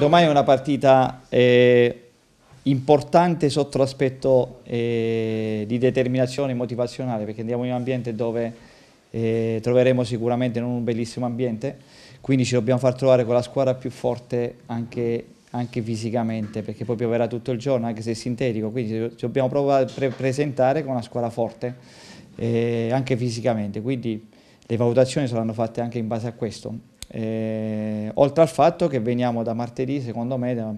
Domani è una partita eh, importante sotto l'aspetto eh, di determinazione motivazionale perché andiamo in un ambiente dove eh, troveremo sicuramente non un bellissimo ambiente, quindi ci dobbiamo far trovare con la squadra più forte anche, anche fisicamente perché poi pioverà tutto il giorno anche se è sintetico, quindi ci dobbiamo provare a pre presentare con una squadra forte eh, anche fisicamente, quindi le valutazioni saranno fatte anche in base a questo. Eh, oltre al fatto che veniamo da martedì, secondo me, da,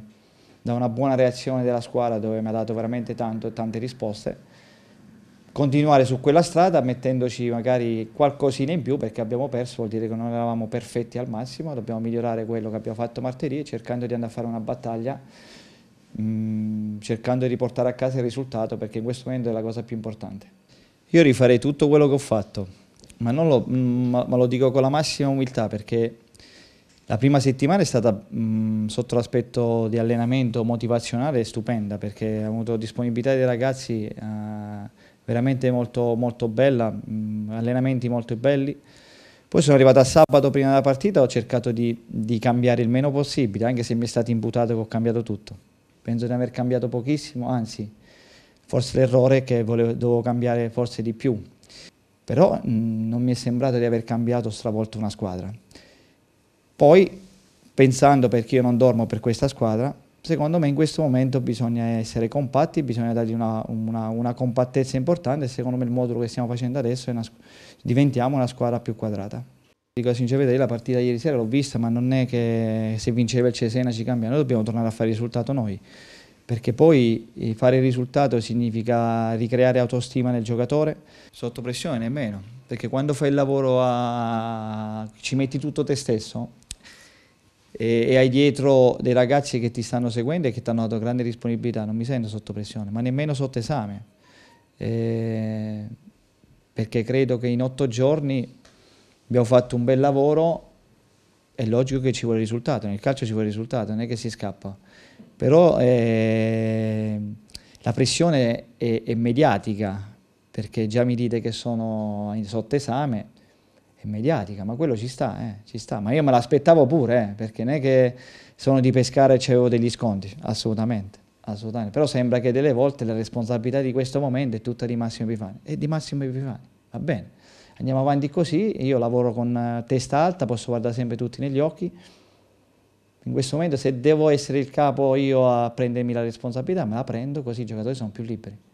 da, una buona reazione della squadra dove mi ha dato veramente tanto, tante risposte. Continuare su quella strada mettendoci magari qualcosina in più perché abbiamo perso, vuol dire che non eravamo perfetti al massimo, dobbiamo migliorare quello che abbiamo fatto martedì cercando di andare a fare una battaglia, mm, cercando di riportare a casa il risultato perché in questo momento è la cosa più importante. Io rifarei tutto quello che ho fatto, ma, lo, mm, ma lo dico con la massima umiltà perché la prima settimana è stata mh, sotto l'aspetto di allenamento motivazionale stupenda perché ho avuto disponibilità dei ragazzi eh, veramente molto, molto bella, mh, allenamenti molto belli. Poi sono arrivato a sabato prima della partita, ho cercato di, di, cambiare il meno possibile, anche se mi è stato imputato che ho cambiato tutto. Penso di aver cambiato pochissimo, anzi, forse l'errore è che volevo, dovevo cambiare forse di più. Però mh, non mi è sembrato di aver cambiato o stravolto una squadra. Poi, pensando perché io non dormo per questa squadra, secondo me in questo momento bisogna essere compatti, bisogna dargli una, una, una compattezza importante e secondo me il modulo che stiamo facendo adesso è una, diventiamo una squadra più quadrata. Dico la sincerità, la partita ieri sera l'ho vista, ma non è che se vinceva il Cesena ci cambia, noi dobbiamo tornare a fare il risultato noi, perché poi eh, fare il risultato significa ricreare autostima nel giocatore, sotto pressione nemmeno, perché quando fai il lavoro a... ci metti tutto te stesso, e, e hai dietro dei ragazzi che ti stanno seguendo e che ti hanno dato grande disponibilità, non mi sento sotto pressione, ma nemmeno sotto esame, eh, perché credo che in otto giorni abbiamo fatto un bel lavoro, è logico che ci vuole risultato, nel calcio ci vuole risultato, non è che si scappa, però eh, la pressione è, è mediatica, perché già mi dite che sono sotto esame, e mediatica, ma quello ci sta, eh, ci sta. Ma io me l'aspettavo pure, eh, perché non è che sono di pescare e c'avevo degli sconti, assolutamente, assolutamente. Però sembra che delle volte la responsabilità di questo momento è tutta di Massimo Epifani. È di Massimo Epifani, va bene. Andiamo avanti così, io lavoro con eh, testa alta, posso guardare sempre tutti negli occhi. In questo momento se devo essere il capo io a prendermi la responsabilità, me la prendo così i giocatori sono più liberi.